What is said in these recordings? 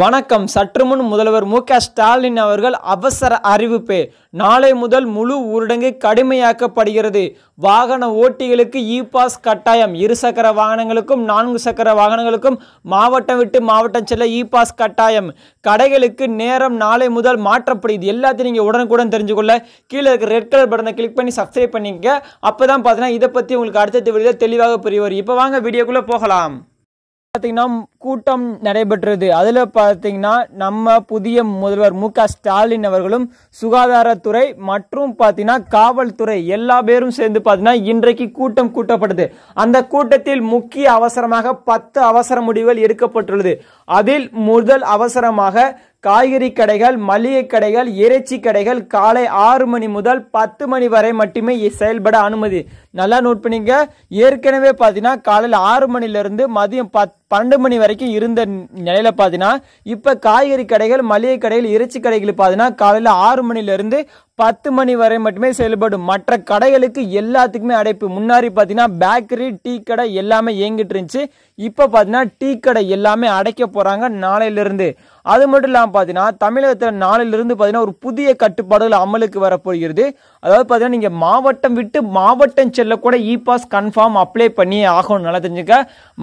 வணக்கம் சற்றுமுன் முதல்வர் மு க ஸ்டாலின் அவர்கள் அவசர அறிவிப்பு நாளை முதல் முழு ஊரடங்கு கடுமையாக்கப்படுகிறது வாகன ஓட்டிகளுக்கு இ பாஸ் கட்டாயம் இருசக்கர வாகனங்களுக்கும் நான்கு சக்கர வாகனங்களுக்கும் மாவட்டம் விட்டு மாவட்டம் செல்ல இ பாஸ் கட்டாயம் கடைகளுக்கு நேரம் நாளை முதல் மாற்றப்படுது எல்லாத்தையும் நீங்கள் உடனுக்குடன் தெரிஞ்சுக்கொள்ள கீழே இருக்கிற ரெட் கலர் பட்டனை கிளிக் பண்ணி சப்ஸ்கிரைப் பண்ணிக்க அப்போ தான் பார்த்தீங்கன்னா இதை பற்றி உங்களுக்கு அடுத்த வீடியோ தெளிவாக புரியும் இப்போ வாங்க வீடியோக்குள்ளே போகலாம் பார்த்தீங்கன்னா கூட்டம் நடைபெற்றது அதில் பார்த்தீங்கன்னா நம்ம புதிய முதல்வர் மு ஸ்டாலின் அவர்களும் சுகாதாரத்துறை மற்றும் பார்த்தீங்கன்னா காவல்துறை எல்லா பேரும் சேர்ந்து பாத்தீங்கன்னா இன்றைக்கு கூட்டம் கூட்டப்பட்டது அந்த கூட்டத்தில் முக்கிய அவசரமாக பத்து அவசர முடிவுகள் எடுக்கப்பட்டுள்ளது அதில் முதல் அவசரமாக காய்கறி கடைகள் மளிகை கடைகள் இறைச்சி கடைகள் காலை ஆறு மணி முதல் பத்து மணி வரை மட்டுமே செயல்பட அனுமதி நல்லா நோட் பண்ணிங்க ஏற்கனவே பார்த்தீங்கன்னா காலையில் ஆறு மணிலேருந்து மதியம் பத் பன்னெண்டு மணி வரைக்கும் இருந்த நிலையில் பார்த்தீங்கன்னா இப்போ காய்கறி கடைகள் மளிகை கடைகள் இறைச்சி கடைகள் பார்த்தீங்கன்னா காலையில் ஆறு மணிலேருந்து பத்து மணி வரை மட்டுமே செயல்படும் மற்ற கடைகளுக்கு எல்லாத்துக்குமே அடைப்பு முன்னாடி பார்த்தீங்கன்னா பேக்கரி டீ கடை எல்லாமே இயங்கிட்டு இருந்துச்சு இப்போ பார்த்தீங்கன்னா டீ கடை எல்லாமே அடைக்க போகிறாங்க நாளையிலிருந்து அது மட்டும் இல்லாமல் பார்த்தீங்கன்னா தமிழகத்தில் நாளையிலிருந்து பார்த்தீங்கன்னா ஒரு புதிய கட்டுப்பாடுகள் அமலுக்கு வரப்போகிறது அதாவது பார்த்தீங்கன்னா நீங்கள் மாவட்டம் விட்டு மாவட்டம் செல்ல கூட இ பாஸ் கன்ஃபார்ம் அப்ளை பண்ணி ஆகணும் நல்லா தெரிஞ்சுக்க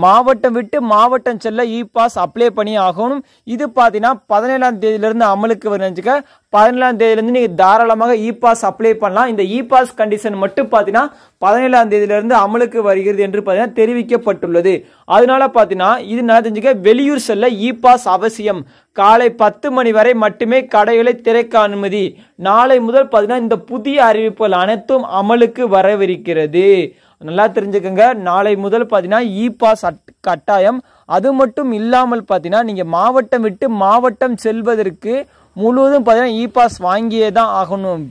மாவட்டம் விட்டு மாவட்டம் செல்ல இ பாஸ் அப்ளை பண்ணி ஆகணும் இது பார்த்தீங்கன்னா பதினேழாம் தேதியிலிருந்து அமலுக்கு வந்துச்சுக்க பதினேழாம் தேதியிலேருந்து நீங்கள் தாராளமாக மூலமாக இ பாஸ் அப்ளை பண்ணலாம் இந்த இ பாஸ் கண்டிஷன் மட்டும் பார்த்தீங்கன்னா பதினேழாம் தேதியிலிருந்து அமலுக்கு வருகிறது என்று பார்த்தீங்கன்னா தெரிவிக்கப்பட்டுள்ளது அதனால பார்த்தீங்கன்னா இது நான் தெரிஞ்சுக்க வெளியூர் செல்ல இ பாஸ் அவசியம் காலை பத்து மணி வரை மட்டுமே கடைகளை திறக்க அனுமதி நாளை முதல் பார்த்தீங்கன்னா இந்த புதிய அறிவிப்புகள் அனைத்தும் அமலுக்கு வரவிருக்கிறது நல்லா தெரிஞ்சுக்கோங்க நாளை முதல் பார்த்தீங்கன்னா இ பாஸ் கட்டாயம் அது மட்டும் இல்லாமல் பார்த்தீங்கன்னா நீங்கள் மாவட்டம் விட்டு மாவட்டம் செல்வதற்கு முழுவதும் பார்த்தீங்கன்னா இ பாஸ் வாங்கியே தான் ஆகணும்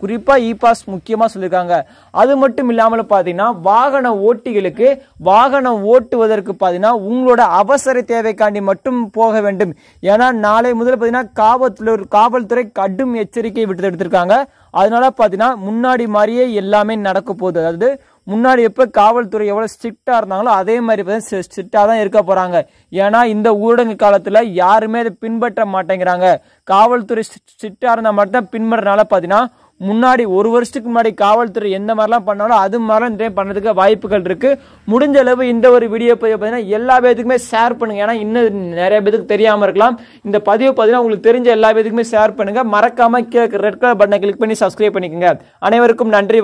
குறிப்பாக இ பாஸ் முக்கியமாக சொல்லியிருக்காங்க அது மட்டும் இல்லாமல் பார்த்தீங்கன்னா வாகன ஓட்டிகளுக்கு வாகனம் ஓட்டுவதற்கு பார்த்தீங்கன்னா உங்களோட அவசர தேவைக்காண்டி மட்டும் போக வேண்டும் ஏன்னா நாளை முதல் பார்த்தீங்கன்னா காவல்துறை காவல்துறை கடும் எச்சரிக்கை விட்டு எடுத்திருக்காங்க அதனால பார்த்தீங்கன்னா முன்னாடி மாதிரியே எல்லாமே நடக்க போகுது அதாவது முன்னாடி எப்போ காவல்துறை எவ்வளோ ஸ்ட்ரிக்டாக இருந்தாங்களோ அதே மாதிரி பார்த்தீங்கன்னா ஸ்ட்ரிக்டாக தான் இருக்க போகிறாங்க ஏன்னா இந்த ஊரடங்கு காலத்தில் யாருமே அதை பின்பற்ற மாட்டேங்கிறாங்க காவல்துறை ஸ்ட்ரிக்டாக இருந்தால் தான் பின்பற்றனால பார்த்தீங்கன்னா முன்னாடி ஒரு வருஷத்துக்கு முன்னாடி காவல்துறை எந்த மாதிரிலாம் பண்ணாலும் அது மாதிரிலாம் இந்த பண்ணுறதுக்கு வாய்ப்புகள் இருக்குது முடிஞ்ச அளவு இந்த ஒரு வீடியோ பதிவு பார்த்தீங்கன்னா எல்லா பேத்துக்குமே ஷேர் பண்ணுங்கள் ஏன்னா இன்னும் நிறைய பேத்துக்கு தெரியாமல் இருக்கலாம் இந்த பதிவு பார்த்தீங்கன்னா உங்களுக்கு தெரிஞ்ச எல்லா பேத்துக்குமே ஷேர் பண்ணுங்கள் மறக்காமல் கீழே ரெட் கலர் பட்டனை கிளிக் பண்ணி சப்ஸ்கிரைப் பண்ணிக்கோங்க அனைவருக்கும் நன்றி